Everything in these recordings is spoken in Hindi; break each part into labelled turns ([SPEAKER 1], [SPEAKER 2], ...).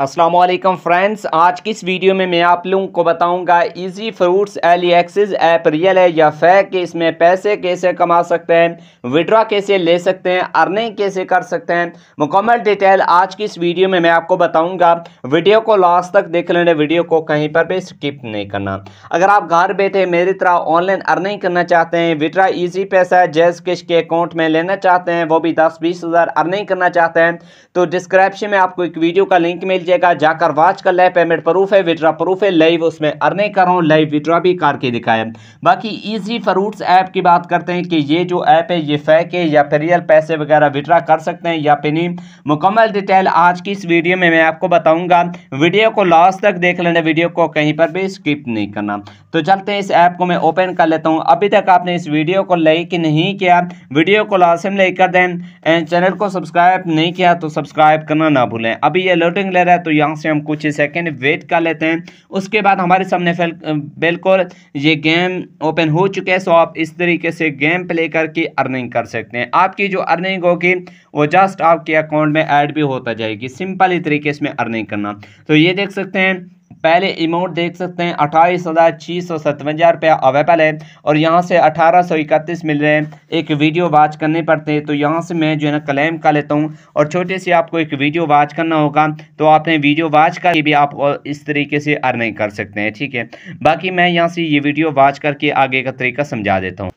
[SPEAKER 1] असलम फ्रेंड्स आज की इस वीडियो में मैं आप लोगों को बताऊंगा इजी फ्रूट्स एली एक्सिस ऐप रियल है या फेक कि इसमें पैसे कैसे कमा सकते हैं विड्रा कैसे ले सकते हैं अर्निंग कैसे कर सकते हैं मुकम्मल डिटेल आज की इस वीडियो में मैं आपको बताऊंगा वीडियो को लास्ट तक देख लेना वीडियो को कहीं पर भी स्किप नहीं करना अगर आप घर बैठे मेरी तरह ऑनलाइन अर्निंग करना चाहते हैं विड्रा ईजी पैसा है जैस किश के अकाउंट में लेना चाहते हैं वो भी दस बीस हज़ार अर्निंग करना चाहते हैं तो डिस्क्रिप्शन में आपको एक वीडियो का लिंक मिल मिल जाएगा जाकर वाच कर लें पेमेंट प्रूफ है विड्रा प्रूफ है लाइव उसमें अर्निंग कर रहा हूँ लाइव विड्रा भी करके दिखाएं बाकी ईजी फ्रूट्स ऐप की बात करते हैं कि ये जो ऐप है ये फेक है या फिर रियल पैसे वगैरह विड्रा कर सकते हैं या फिर नहीं मुकम्मल डिटेल आज की इस वीडियो में मैं आपको बताऊँगा वीडियो को लास्ट तक देख लेना वीडियो को कहीं पर भी स्किप नहीं करना तो चलते हैं इस ऐप को मैं ओपन कर लेता हूँ अभी तक आपने इस वीडियो को लाइक नहीं किया वीडियो को लास्ट में लाइक कर दें एंड चैनल को सब्सक्राइब नहीं किया तो सब्सक्राइब करना ना भूलें अभी ये लोटिंग ले रहा रहा है तो यहाँ से हम कुछ सेकेंड वेट कर लेते हैं उसके बाद हमारे सामने बिल्कुल ये गेम ओपन हो चुके हैं सो आप इस तरीके से गेम प्ले करके अर्निंग कर सकते हैं आपकी जो अर्निंग होगी वो जस्ट आपके अकाउंट में ऐड भी होता जाएगी सिंपल ही तरीके इसमें अर्निंग करना तो ये देख सकते हैं पहले अमाउंट देख सकते हैं अट्ठाईस हज़ार छः सौ सतवंजा रुपया अवेबल है और यहाँ से अठारह सौ इकतीस मिल रहे हैं एक वीडियो वाच करने पड़ते हैं तो यहाँ से मैं जो है ना क्लेम कर लेता हूँ और छोटे से आपको एक वीडियो वाच करना होगा तो आपने वीडियो वाच कर भी आप इस तरीके से अर्निंग कर सकते हैं ठीक है बाकी मैं यहाँ से ये वीडियो वाच करके आगे का तरीका समझा देता हूँ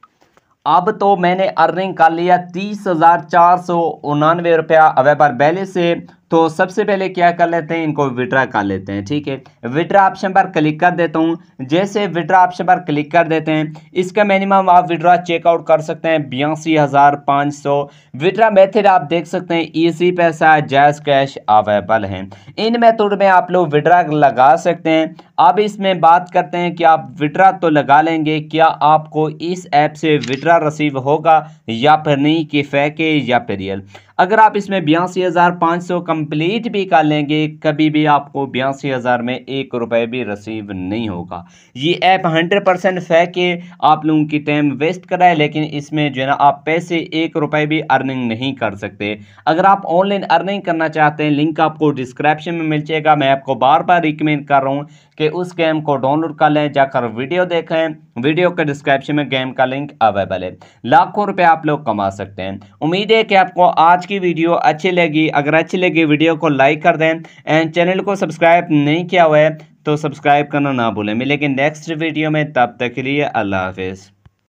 [SPEAKER 1] अब तो मैंने अर्निंग कर लिया तीस हज़ार चार सौ उनानवे रुपया अवेबर पहले से तो सबसे पहले क्या कर लेते हैं इनको विड्रा कर लेते हैं ठीक है विड्रा ऑप्शन पर क्लिक कर देता हूँ जैसे विड्रा ऑप्शन पर क्लिक कर देते हैं इसका मिनिमम आप विड्रा चेकआउट कर सकते हैं बयासी हज़ार पाँच सौ विड्रा मेथड आप देख सकते हैं ईजी पैसा जैस कैश अवेलेबल है इन मेथड में आप लोग विड्रा लगा सकते हैं अब इसमें बात करते हैं कि आप विड्रा तो लगा लेंगे क्या आपको इस ऐप से विड्रा रिसीव होगा या फिर नहीं कि फेंके या फिर रियल अगर आप इसमें बयासी हज़ार पाँच सौ कंप्लीट भी कर लेंगे कभी भी आपको बयासी हज़ार में एक रुपये भी रसीव नहीं होगा ये ऐप हंड्रेड परसेंट फेंक है आप लोगों की टाइम वेस्ट करा है लेकिन इसमें जो है ना आप पैसे एक रुपये भी अर्निंग नहीं कर सकते अगर आप ऑनलाइन अर्निंग करना चाहते हैं लिंक आपको डिस्क्रिप्शन में मिल जाएगा मैं आपको बार बार रिकमेंड कर रहा हूँ कि उस गेम को डाउनलोड कर लें जाकर वीडियो देखें वीडियो के डिस्क्रिप्शन में गेम का लिंक अवेलेबल है लाखों रुपए आप लोग कमा सकते हैं उम्मीद है कि आपको आज की वीडियो अच्छी लगी अगर अच्छी लगी वीडियो को लाइक कर दें एंड चैनल को सब्सक्राइब नहीं किया हुआ है तो सब्सक्राइब करना ना भूलें मिलेगी नेक्स्ट वीडियो में तब तक के लिए अल्लाह हाफिज़